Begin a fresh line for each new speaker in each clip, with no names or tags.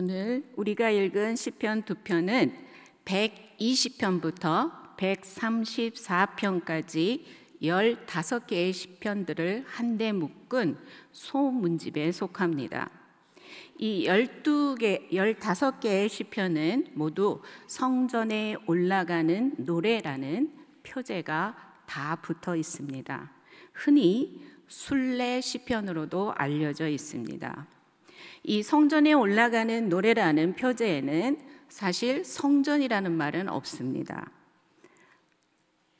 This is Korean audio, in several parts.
오늘 우리가 읽은 시편 두 편은 120편부터 134편까지 15개의 시편들을 한데 묶은 소문집에 속합니다. 이 12개, 15개의 시편은 모두 성전에 올라가는 노래라는 표제가 다 붙어 있습니다. 흔히 순례 시편으로도 알려져 있습니다. 이 성전에 올라가는 노래라는 표제에는 사실 성전이라는 말은 없습니다.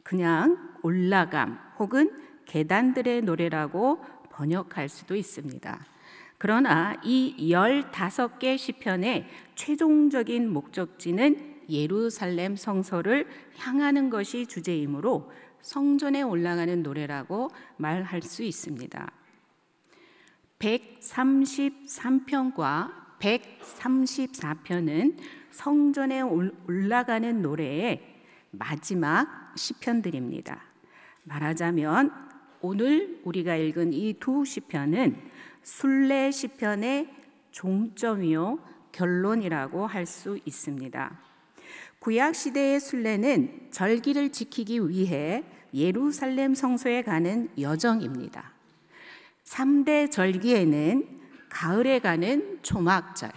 그냥 올라감 혹은 계단들의 노래라고 번역할 수도 있습니다. 그러나 이 15개 시편의 최종적인 목적지는 예루살렘 성서를 향하는 것이 주제이므로 성전에 올라가는 노래라고 말할 수 있습니다. 133편과 134편은 성전에 올라가는 노래의 마지막 시편들입니다. 말하자면 오늘 우리가 읽은 이 두 시편은 순례 시편의 종점이요 결론이라고 할 수 있습니다. 구약 시대의 순례는 절기를 지키기 위해 예루살렘 성소에 가는 여정입니다. 3대 절기에는 가을에 가는 초막절,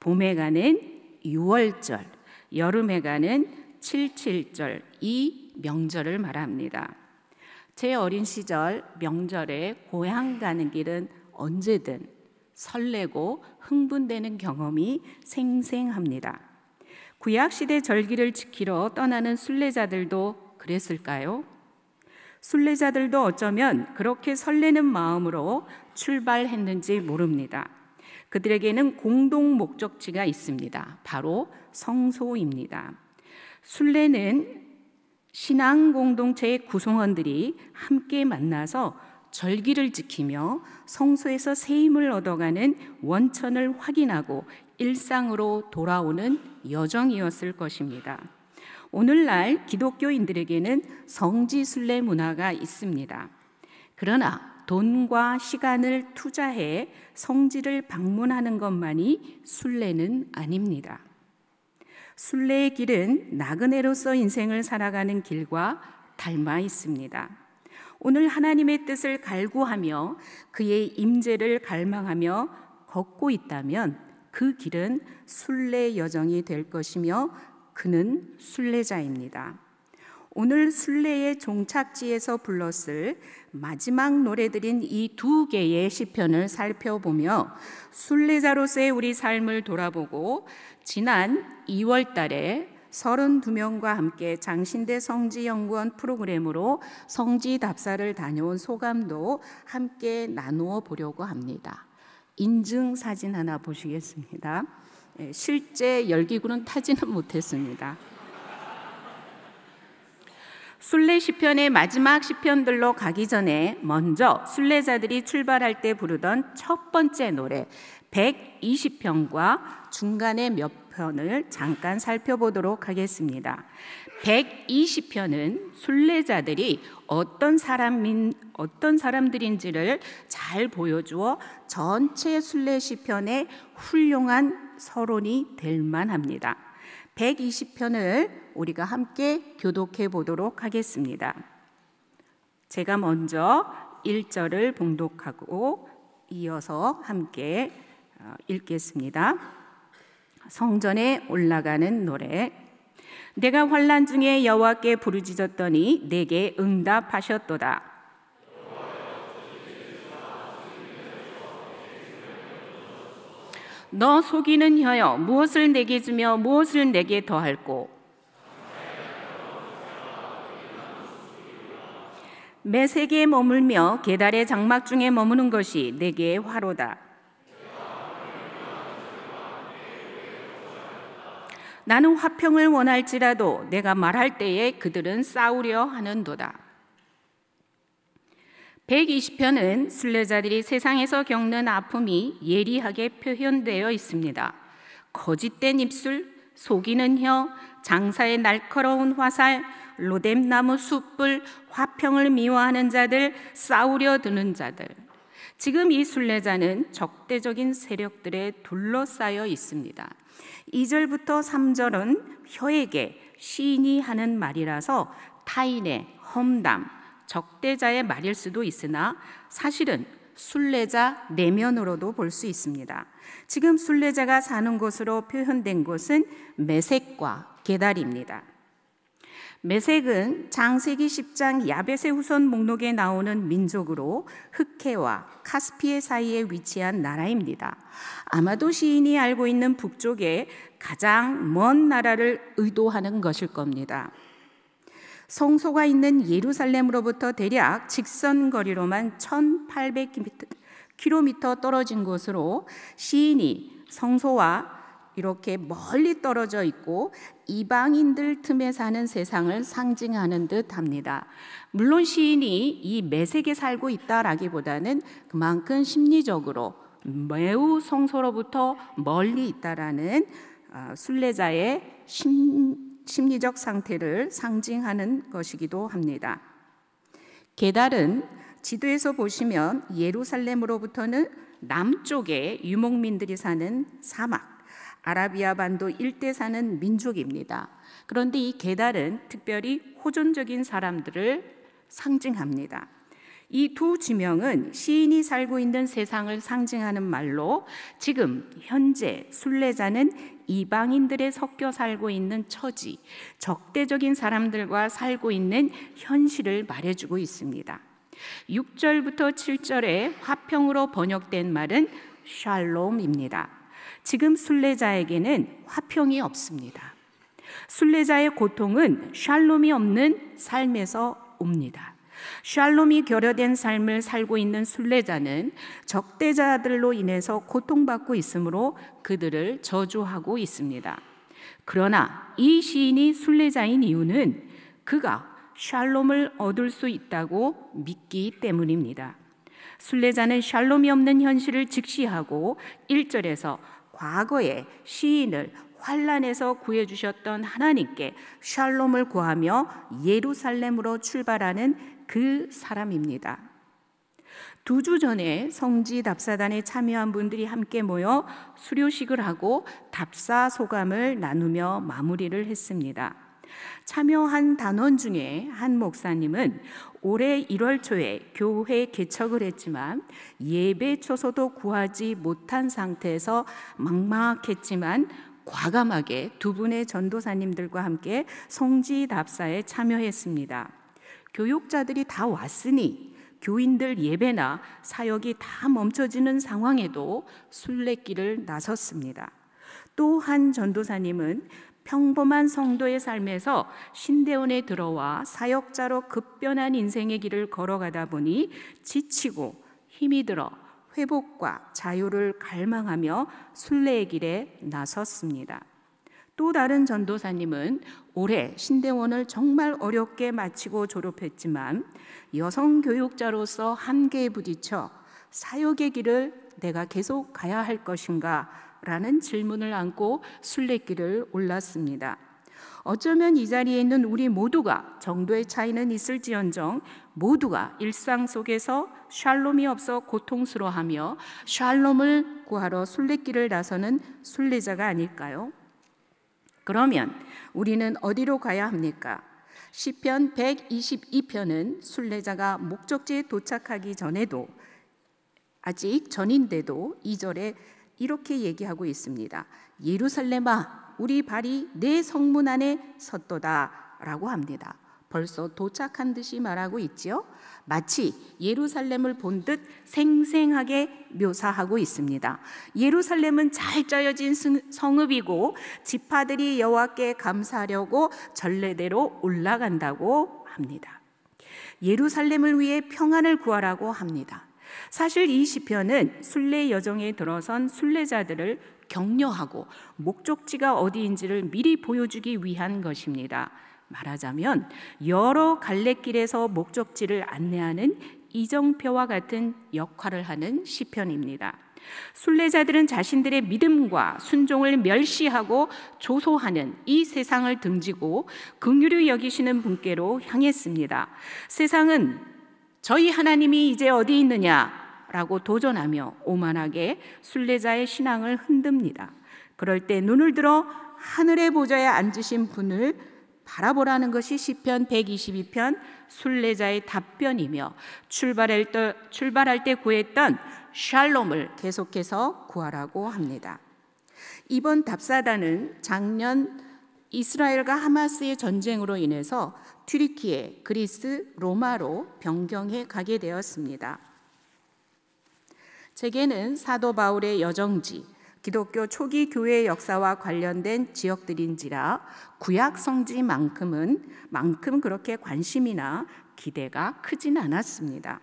봄에 가는 유월절, 여름에 가는 칠칠절 이 명절을 말합니다. 제 어린 시절 명절에 고향 가는 길은 언제든 설레고 흥분되는 경험이 생생합니다. 구약시대 절기를 지키러 떠나는 순례자들도 그랬을까요? 순례자들도 어쩌면 그렇게 설레는 마음으로 출발했는지 모릅니다. 그들에게는 공동 목적지가 있습니다. 바로 성소입니다. 순례는 신앙 공동체의 구성원들이 함께 만나서 절기를 지키며 성소에서 세임을 얻어가는 원천을 확인하고 일상으로 돌아오는 여정이었을 것입니다. 오늘날 기독교인들에게는 성지순례 문화가 있습니다. 그러나 돈과 시간을 투자해 성지를 방문하는 것만이 순례는 아닙니다. 순례의 길은 나그네로서 인생을 살아가는 길과 닮아 있습니다. 오늘 하나님의 뜻을 갈구하며 그의 임재를 갈망하며 걷고 있다면 그 길은 순례 여정이 될 것이며 그는 순례자입니다. 오늘 순례의 종착지에서 불렀을 마지막 노래들인 이 두 개의 시편을 살펴보며 순례자로서의 우리 삶을 돌아보고 지난 2월 달에 32명과 함께 장신대 성지 연구원 프로그램으로 성지 답사를 다녀온 소감도 함께 나누어 보려고 합니다. 인증 사진 하나 보시겠습니다. 예, 실제 열기구는 타지는 못했습니다. 순례 시편의 마지막 시편들로 가기 전에 먼저 순례자들이 출발할 때 부르던 첫 번째 노래 120편과 중간에 몇 편을 잠깐 살펴보도록 하겠습니다. 120편은 순례자들이 어떤 사람인 어떤 사람들인지를 잘 보여주어 전체 순례 시편의 훌륭한 서론이 될 만합니다. 120편을 우리가 함께 교독해 보도록 하겠습니다. 제가 먼저 1절을 봉독하고 이어서 함께 어, 읽겠습니다. 성전에 올라가는 노래 내가 환란 중에 여호와께 부르짖었더니 내게 응답하셨도다 너 속이는 혀여 무엇을 내게 주며 무엇을 내게 더할꼬 매세에 머물며 계달의 장막 중에 머무는 것이 내게 화로다. 나는 화평을 원할지라도 내가 말할 때에 그들은 싸우려 하는도다. 120편은 순례자들이 세상에서 겪는 아픔이 예리하게 표현되어 있습니다. 거짓된 입술, 속이는 혀, 장사의 날카로운 화살, 로뎀나무 숯불, 화평을 미워하는 자들, 싸우려 드는 자들. 지금 이 순례자는 적대적인 세력들에 둘러싸여 있습니다. 2절부터 3절은 혀에게 시인이 하는 말이라서 타인의 험담, 적대자의 말일 수도 있으나 사실은 순례자 내면으로도 볼 수 있습니다. 지금 순례자가 사는 곳으로 표현된 곳은 메색과 게달입니다. 메색은 장세기 10장 야베의 후손 목록에 나오는 민족으로 흑해와 카스피해 사이에 위치한 나라입니다. 아마도 시인이 알고 있는 북쪽에 가장 먼 나라를 의도하는 것일 겁니다. 성소가 있는 예루살렘으로부터 대략 직선 거리로만 1800km 떨어진 곳으로 시인이 성소와 이렇게 멀리 떨어져 있고 이방인들 틈에 사는 세상을 상징하는 듯 합니다. 물론 시인이 이 매색에 살고 있다라기보다는 그만큼 심리적으로 매우 성소로부터 멀리 있다라는 아, 순례자의 심, 심리적 상태를 상징하는 것이기도 합니다. 게달은 지도에서 보시면 예루살렘으로부터는 남쪽에 유목민들이 사는 사막, 아라비아 반도 일대 사는 민족입니다. 그런데 이 게달은 특별히 호전적인 사람들을 상징합니다. 이두 지명은 시인이 살고 있는 세상을 상징하는 말로 지금 현재 순례자는 이방인들의 섞여 살고 있는 처지, 적대적인 사람들과 살고 있는 현실을 말해주고 있습니다. 6절부터 7절에 화평으로 번역된 말은 샬롬입니다. 지금 순례자에게는 화평이 없습니다. 순례자의 고통은 샬롬이 없는 삶에서 옵니다. 샬롬이 결여된 삶을 살고 있는 순례자는 적대자들로 인해서 고통받고 있으므로 그들을 저주하고 있습니다. 그러나 이 시인이 순례자인 이유는 그가 샬롬을 얻을 수 있다고 믿기 때문입니다. 순례자는 샬롬이 없는 현실을 직시하고 1절에서 과거의 시인을 환란에서 구해 주셨던 하나님께 샬롬을 구하며 예루살렘으로 출발하는 그 사람입니다. 두 주 전에 성지 답사단에 참여한 분들이 함께 모여 수료식을 하고 답사 소감을 나누며 마무리를 했습니다. 참여한 단원 중에 한 목사님은 올해 1월 초에 교회 개척을 했지만 예배 초소도 구하지 못한 상태에서 막막했지만 과감하게 두 분의 전도사님들과 함께 성지 답사에 참여했습니다. 교육자들이 다 왔으니 교인들 예배나 사역이 다 멈춰지는 상황에도 순례길을 나섰습니다. 또 한 전도사님은 평범한 성도의 삶에서 신대원에 들어와 사역자로 급변한 인생의 길을 걸어가다 보니 지치고 힘이 들어 회복과 자유를 갈망하며 순례의 길에 나섰습니다. 또 다른 전도사님은 올해 신대원을 정말 어렵게 마치고 졸업했지만 여성 교육자로서 한계에 부딪혀 사역의 길을 내가 계속 가야 할 것인가 라는 질문을 안고 순례길을 올랐습니다. 어쩌면 이 자리에 있는 우리 모두가 정도의 차이는 있을지언정 모두가 일상 속에서 샬롬이 없어 고통스러워하며 샬롬을 구하러 순례길을 나서는 순례자가 아닐까요? 그러면 우리는 어디로 가야 합니까? 시편 122편은 순례자가 목적지에 도착하기 전에도 아직 전인데도 2절에 이렇게 얘기하고 있습니다. 예루살렘아 우리 발이 내 성문 안에 섰도다라고 합니다. 벌써 도착한 듯이 말하고 있지요. 마치 예루살렘을 본 듯 생생하게 묘사하고 있습니다. 예루살렘은 잘 짜여진 성읍이고 지파들이 여호와께 감사하려고 전례대로 올라간다고 합니다. 예루살렘을 위해 평안을 구하라고 합니다. 사실 이 시편은 순례 여정에 들어선 순례자들을 격려하고 목적지가 어디인지를 미리 보여주기 위한 것입니다. 말하자면 여러 갈래길에서 목적지를 안내하는 이정표와 같은 역할을 하는 시편입니다. 순례자들은 자신들의 믿음과 순종을 멸시하고 조소하는 이 세상을 등지고 긍휼히 여기시는 분께로 향했습니다. 세상은 저희 하나님이 이제 어디 있느냐 라고 도전하며 오만하게 순례자의 신앙을 흔듭니다. 그럴 때 눈을 들어 하늘의 보좌에 앉으신 분을 바라보라는 것이 시편 122편 순례자의 답변이며 출발할 때, 출발할 때 구했던 샬롬을 계속해서 구하라고 합니다. 이번 답사단은 작년 이스라엘과 하마스의 전쟁으로 인해서 튀르키예, 그리스, 로마로 변경해 가게 되었습니다. 제게는 사도 바울의 여정지, 기독교 초기 교회 역사와 관련된 지역들인지라 구약 성지만큼은 만큼 그렇게 관심이나 기대가 크진 않았습니다.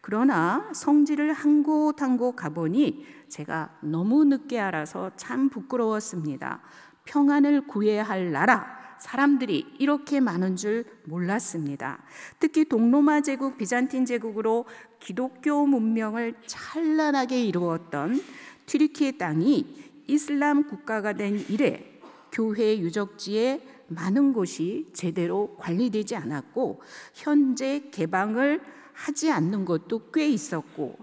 그러나 성지를 한 곳 한 곳 가보니 제가 너무 늦게 알아서 참 부끄러웠습니다. 평안을 구해야 할 나라, 사람들이 이렇게 많은 줄 몰랐습니다. 특히 동로마 제국, 비잔틴 제국으로 기독교 문명을 찬란하게 이루었던 튀르키의 땅이 이슬람 국가가 된 이래 교회 유적지에 많은 곳이 제대로 관리되지 않았고 현재 개방을 하지 않는 것도 꽤 있었고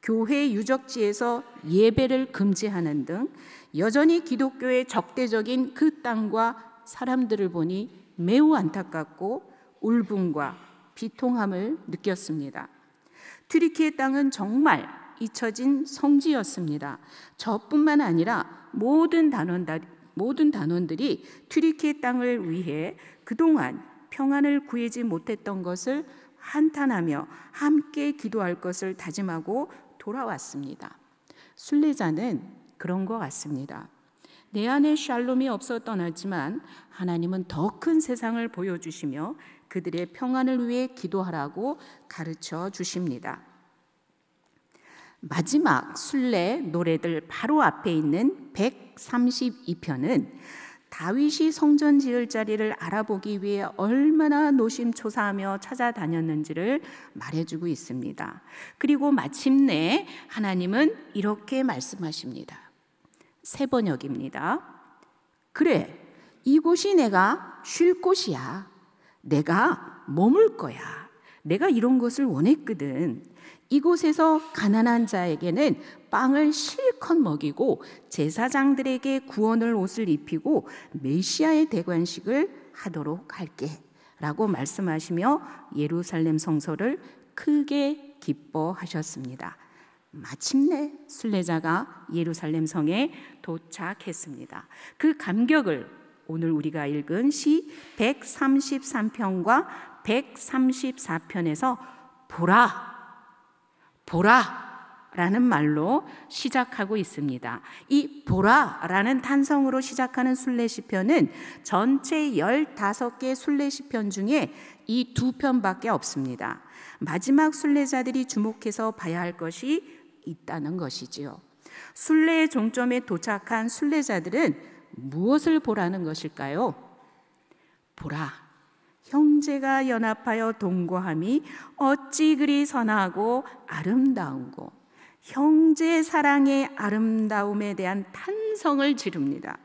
교회 유적지에서 예배를 금지하는 등 여전히 기독교의 적대적인 그 땅과 사람들을 보니 매우 안타깝고 울분과 비통함을 느꼈습니다. 트리키의 땅은 정말 잊혀진 성지였습니다. 저뿐만 아니라 모든 단원들, 모든 단원들이 트리키의 땅을 위해 그동안 평안을 구하지 못했던 것을 한탄하며 함께 기도할 것을 다짐하고 돌아왔습니다. 순례자는 그런 것 같습니다. 내 안에 샬롬이 없어 떠났지만 하나님은 더 큰 세상을 보여주시며 그들의 평안을 위해 기도하라고 가르쳐 주십니다. 마지막 순례 노래들 바로 앞에 있는 132편은 다윗이 성전 지을 자리를 알아보기 위해 얼마나 노심초사하며 찾아다녔는지를 말해주고 있습니다. 그리고 마침내 하나님은 이렇게 말씀하십니다. 세번역입니다. 그래, 이곳이 내가 쉴 곳이야. 내가 머물 거야. 내가 이런 것을 원했거든. 이곳에서 가난한 자에게는 빵을 실컷 먹이고 제사장들에게 구원을 옷을 입히고 메시아의 대관식을 하도록 할게. 라고 말씀하시며 예루살렘 성서를 크게 기뻐하셨습니다. 마침내 순례자가 예루살렘 성에 도착했습니다. 그 감격을 오늘 우리가 읽은 시 133편과 134편에서 보라, 보라 라는 말로 시작하고 있습니다. 이 보라라는 탄성으로 시작하는 순례시편은 전체 15개 순례시편 중에 이 두 편밖에 없습니다. 마지막 순례자들이 주목해서 봐야 할 것이 있다는 것이지요. 순례의 종점에 도착한 순례자들은 무엇을 보라는 것일까요? 보라. 형제가 연합하여 동거함이 어찌 그리 선하고 아름다운고 형제 사랑의 아름다움에 대한 탄성을 지릅니다.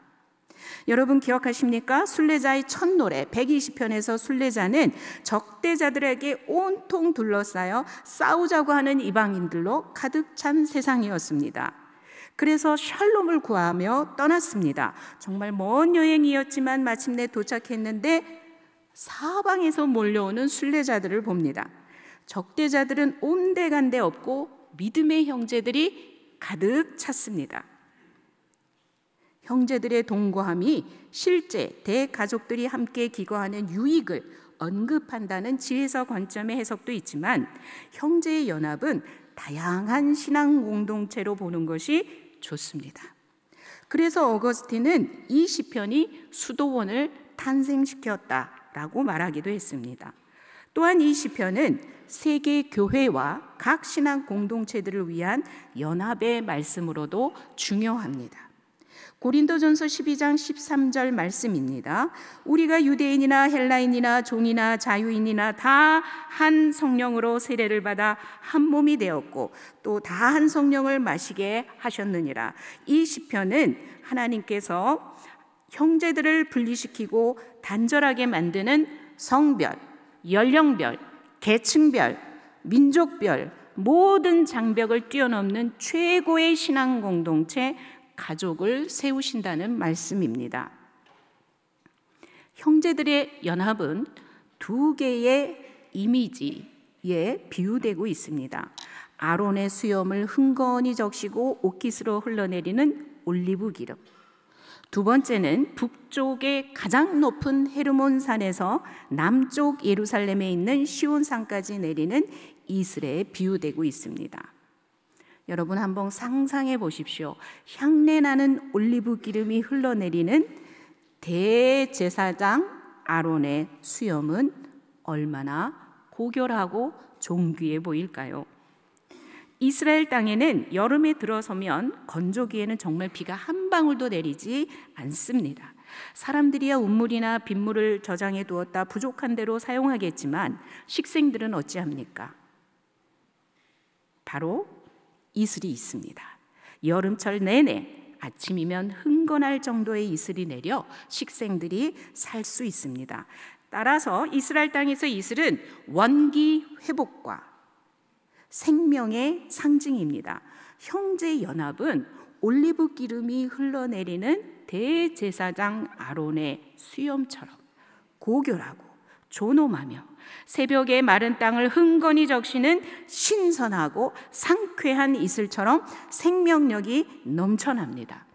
여러분 기억하십니까? 순례자의 첫 노래 120편에서 순례자는 적대자들에게 온통 둘러싸여 싸우자고 하는 이방인들로 가득 찬 세상이었습니다. 그래서 샬롬을 구하며 떠났습니다. 정말 먼 여행이었지만 마침내 도착했는데 사방에서 몰려오는 순례자들을 봅니다. 적대자들은 온데간데 없고 믿음의 형제들이 가득 찼습니다. 형제들의 동거함이 실제 대가족들이 함께 기거하는 유익을 언급한다는 지혜서 관점의 해석도 있지만 형제의 연합은 다양한 신앙 공동체로 보는 것이 좋습니다. 그래서 어거스틴은 이 시편이 수도원을 탄생시켰다라고 말하기도 했습니다. 또한 이 시편은 세계 교회와 각 신앙 공동체들을 위한 연합의 말씀으로도 중요합니다. 고린도전서 12장 13절 말씀입니다. 우리가 유대인이나 헬라인이나 종이나 자유인이나 다 한 성령으로 세례를 받아 한 몸이 되었고 또 다 한 성령을 마시게 하셨느니라. 이 시편은 하나님께서 형제들을 분리시키고 단절하게 만드는 성별, 연령별, 계층별, 민족별 모든 장벽을 뛰어넘는 최고의 신앙 공동체 가족을 세우신다는 말씀입니다. 형제들의 연합은 두 개의 이미지에 비유되고 있습니다. 아론의 수염을 흥건히 적시고 옷깃으로 흘러내리는 올리브 기름. 두 번째는 북쪽의 가장 높은 헤르몬 산에서 남쪽 예루살렘에 있는 시온산까지 내리는 이슬에 비유되고 있습니다. 여러분 한번 상상해 보십시오. 향내 나는 올리브 기름이 흘러내리는 대제사장 아론의 수염은 얼마나 고결하고 존귀해 보일까요? 이스라엘 땅에는 여름에 들어서면 건조기에는 정말 비가 한 방울도 내리지 않습니다. 사람들이야 운물이나 빗물을 저장해 두었다 부족한 대로 사용하겠지만 식생들은 어찌합니까? 바로 이슬이 있습니다. 여름철 내내 아침이면 흥건할 정도의 이슬이 내려 식생들이 살 수 있습니다. 따라서 이스라엘 땅에서 이슬은 원기 회복과 생명의 상징입니다. 형제 연합은 올리브 기름이 흘러내리는 대제사장 아론의 수염처럼 고결하고 존엄하며 새벽에 마른 땅을 흥건히 적시는 신선하고 상쾌한 이슬처럼 생명력이 넘쳐납니다.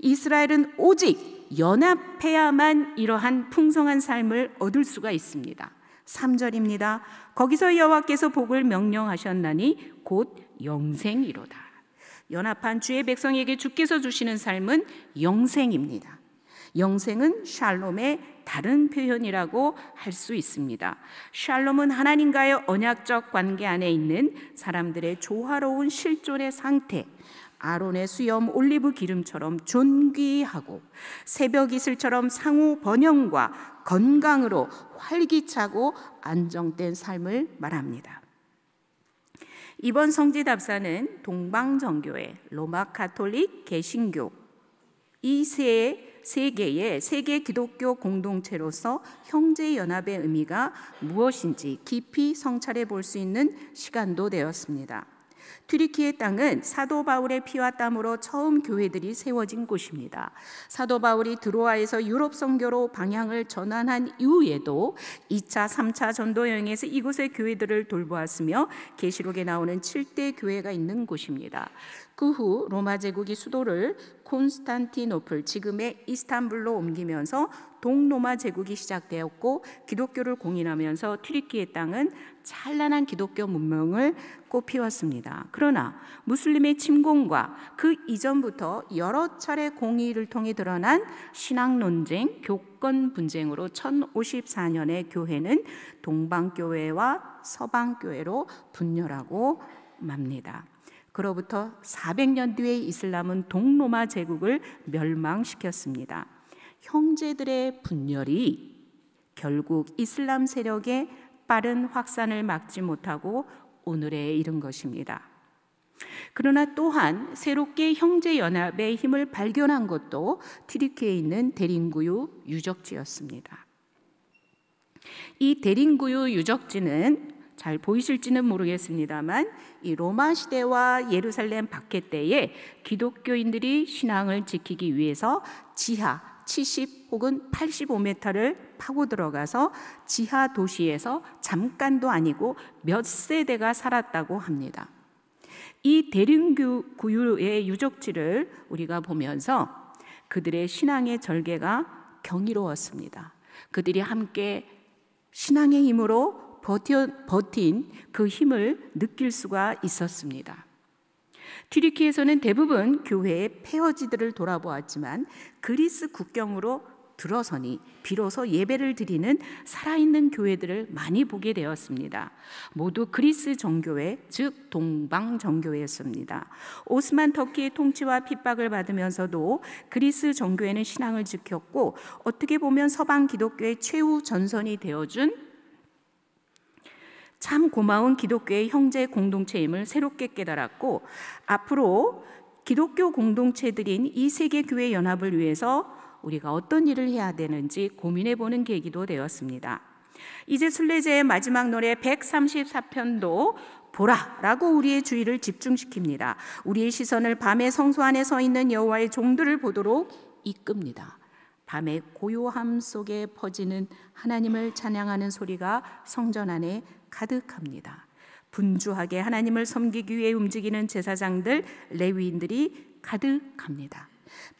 이스라엘은 오직 연합해야만 이러한 풍성한 삶을 얻을 수가 있습니다. 3절입니다. 거기서 여호와께서 복을 명령하셨나니 곧 영생이로다. 연합한 주의 백성에게 주께서 주시는 삶은 영생입니다. 영생은 샬롬의 다른 표현이라고 할 수 있습니다. 샬롬은 하나님과의 언약적 관계 안에 있는 사람들의 조화로운 실존의 상태, 아론의 수염 올리브 기름처럼 존귀하고 새벽 이슬처럼 상호 번영과 건강으로 활기차고 안정된 삶을 말합니다. 이번 성지 답사는 동방정교회, 로마 카톨릭, 개신교 이 세의 세계의 세계 기독교 공동체로서 형제 연합의 의미가 무엇인지 깊이 성찰해 볼 수 있는 시간도 되었습니다. 튀르키의 땅은 사도 바울의 피와 땀으로 처음 교회들이 세워진 곳입니다. 사도 바울이 드로아에서 유럽 선교로 방향을 전환한 이후에도 2차, 3차 전도 여행에서 이곳의 교회들을 돌보았으며 계시록에 나오는 7대 교회가 있는 곳입니다. 그 후 로마 제국이 수도를 콘스탄티노플 지금의 이스탄불로 옮기면서 동로마 제국이 시작되었고 기독교를 공인하면서 트리키의 땅은 찬란한 기독교 문명을 꽃피웠습니다. 그러나 무슬림의 침공과 그 이전부터 여러 차례 공의를 통해 드러난 신앙 논쟁, 교권 분쟁으로 1054년에 교회는 동방교회와 서방교회로 분열하고 맙니다. 그로부터 400년 뒤에 이슬람은 동로마 제국을 멸망시켰습니다. 형제들의 분열이 결국 이슬람 세력의 빠른 확산을 막지 못하고 오늘에 이른 것입니다. 그러나 또한 새롭게 형제 연합의 힘을 발견한 것도 트리키에 있는 대림구유 유적지였습니다. 이 대림구유 유적지는 잘 보이실지는 모르겠습니다만 이 로마 시대와 예루살렘 박해 때에 기독교인들이 신앙을 지키기 위해서 지하 70 혹은 85m를 파고 들어가서 지하 도시에서 잠깐도 아니고 몇 세대가 살았다고 합니다. 이 대륙 구유의 유적지를 우리가 보면서 그들의 신앙의 절개가 경이로웠습니다. 그들이 함께 신앙의 힘으로 버텨, 버틴 그 힘을 느낄 수가 있었습니다. 튀르키에서는 대부분 교회의 폐허지들을 돌아보았지만 그리스 국경으로 들어서니 비로소 예배를 드리는 살아있는 교회들을 많이 보게 되었습니다. 모두 그리스 정교회, 즉 동방 정교회였습니다. 오스만 터키의 통치와 핍박을 받으면서도 그리스 정교회는 신앙을 지켰고 어떻게 보면 서방 기독교의 최후 전선이 되어준 참 고마운 기독교의 형제 공동체임을 새롭게 깨달았고 앞으로 기독교 공동체들인 이 세계 교회 연합을 위해서 우리가 어떤 일을 해야 되는지 고민해 보는 계기도 되었습니다. 이제 순례자의 마지막 노래 134편도 보라라고 우리의 주의를 집중시킵니다. 우리의 시선을 밤의 성소 안에 서 있는 여호와의 종들을 보도록 이끕니다. 밤의 고요함 속에 퍼지는 하나님을 찬양하는 소리가 성전 안에 가득합니다. 분주하게 하나님을 섬기기 위해 움직이는 제사장들, 레위인들이 가득합니다.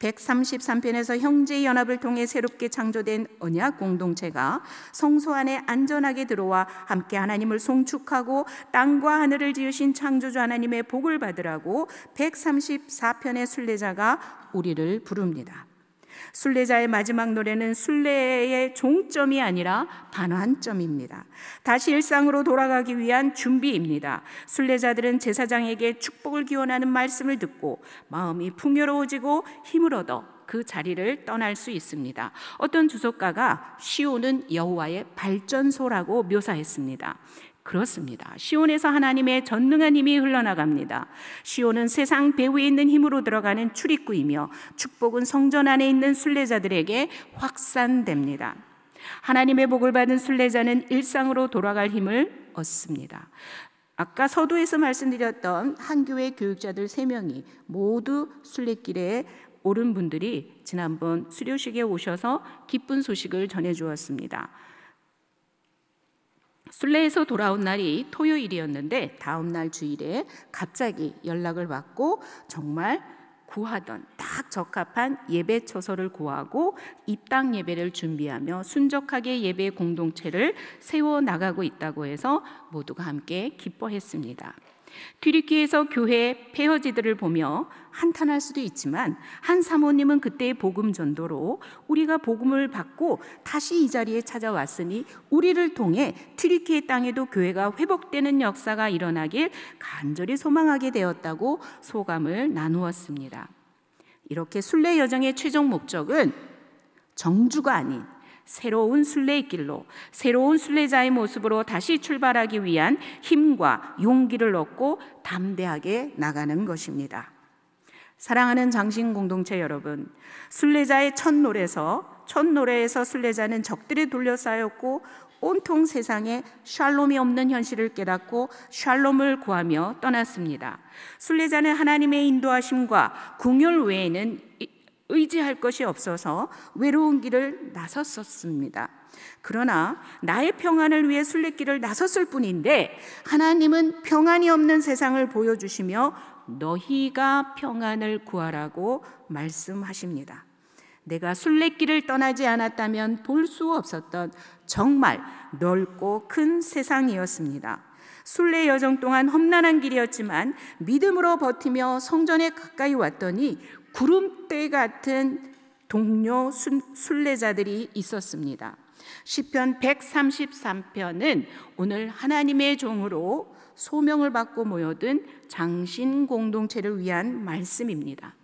133편에서 형제 연합을 통해 새롭게 창조된 언약 공동체가 성소 안에 안전하게 들어와 함께 하나님을 송축하고 땅과 하늘을 지으신 창조주 하나님의 복을 받으라고 134편의 순례자가 우리를 부릅니다. 순례자의 마지막 노래는 순례의 종점이 아니라 반환점입니다. 다시 일상으로 돌아가기 위한 준비입니다. 순례자들은 제사장에게 축복을 기원하는 말씀을 듣고 마음이 풍요로워지고 힘을 얻어 그 자리를 떠날 수 있습니다. 어떤 주석가가 시온은 여호와의 발전소라고 묘사했습니다. 그렇습니다. 시온에서 하나님의 전능한 힘이 흘러나갑니다. 시온은 세상 배후에 있는 힘으로 들어가는 출입구이며 축복은 성전 안에 있는 순례자들에게 확산됩니다. 하나님의 복을 받은 순례자는 일상으로 돌아갈 힘을 얻습니다. 아까 서두에서 말씀드렸던 한교회 교육자들 3명이 모두 순례길에 오른 분들이 지난번 수료식에 오셔서 기쁜 소식을 전해 주었습니다. 순례에서 돌아온 날이 토요일이었는데 다음 날 주일에 갑자기 연락을 받고 정말 구하던 딱 적합한 예배 처소를 구하고 입당 예배를 준비하며 순적하게 예배 공동체를 세워 나가고 있다고 해서 모두가 함께 기뻐했습니다. 뒤늦기에서 교회 폐허지들을 보며 한탄할 수도 있지만 한 사모님은 그때의 복음 전도로 우리가 복음을 받고 다시 이 자리에 찾아왔으니 우리를 통해 트리키의 땅에도 교회가 회복되는 역사가 일어나길 간절히 소망하게 되었다고 소감을 나누었습니다. 이렇게 순례 여정의 최종 목적은 정주가 아닌 새로운 순례 길로 새로운 순례자의 모습으로 다시 출발하기 위한 힘과 용기를 얻고 담대하게 나가는 것입니다. 사랑하는 장신 공동체 여러분, 순례자의 첫 노래서 첫 노래에서 순례자는 적들이 둘러싸였고 온통 세상에 샬롬이 없는 현실을 깨닫고 샬롬을 구하며 떠났습니다. 순례자는 하나님의 인도하심과 궁율 외에는 의지할 것이 없어서 외로운 길을 나섰었습니다. 그러나 나의 평안을 위해 순례길을 나섰을 뿐인데 하나님은 평안이 없는 세상을 보여주시며 너희가 평안을 구하라고 말씀하십니다. 내가 순례길을 떠나지 않았다면 볼 수 없었던 정말 넓고 큰 세상이었습니다. 순례 여정 동안 험난한 길이었지만 믿음으로 버티며 성전에 가까이 왔더니 구름대 같은 동료 순례자들이 있었습니다. 시편 133편은 오늘 하나님의 종으로 소명을 받고 모여든 장신 공동체를 위한 말씀입니다.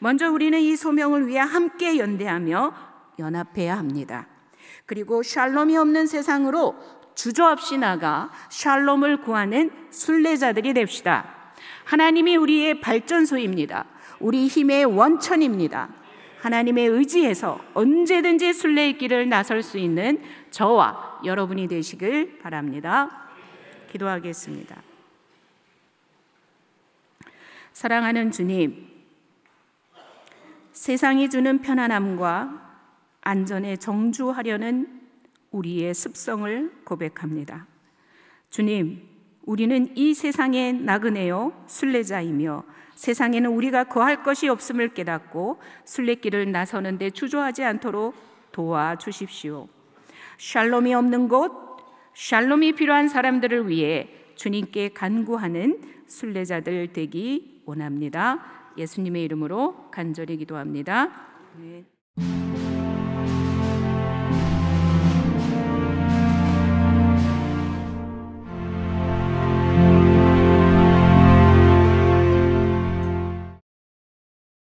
먼저 우리는 이 소명을 위해 함께 연대하며 연합해야 합니다. 그리고 샬롬이 없는 세상으로 주저없이 나가 샬롬을 구하는 순례자들이 됩시다. 하나님이 우리의 발전소입니다. 우리 힘의 원천입니다. 하나님의 의지에서 언제든지 순례의 길을 나설 수 있는 저와 여러분이 되시길 바랍니다. 기도하겠습니다. 사랑하는 주님, 세상이 주는 편안함과 안전에 정주하려는 우리의 습성을 고백합니다. 주님, 우리는 이 세상의 나그네요, 순례자이며 세상에는 우리가 거할 것이 없음을 깨닫고 순례길을 나서는데 주저하지 않도록 도와 주십시오. 샬롬이 없는 곳, 샬롬이 필요한 사람들을 위해 주님께 간구하는 순례자들 되기 원합니다. 예수님의 이름으로 간절히 기도합니다. 네.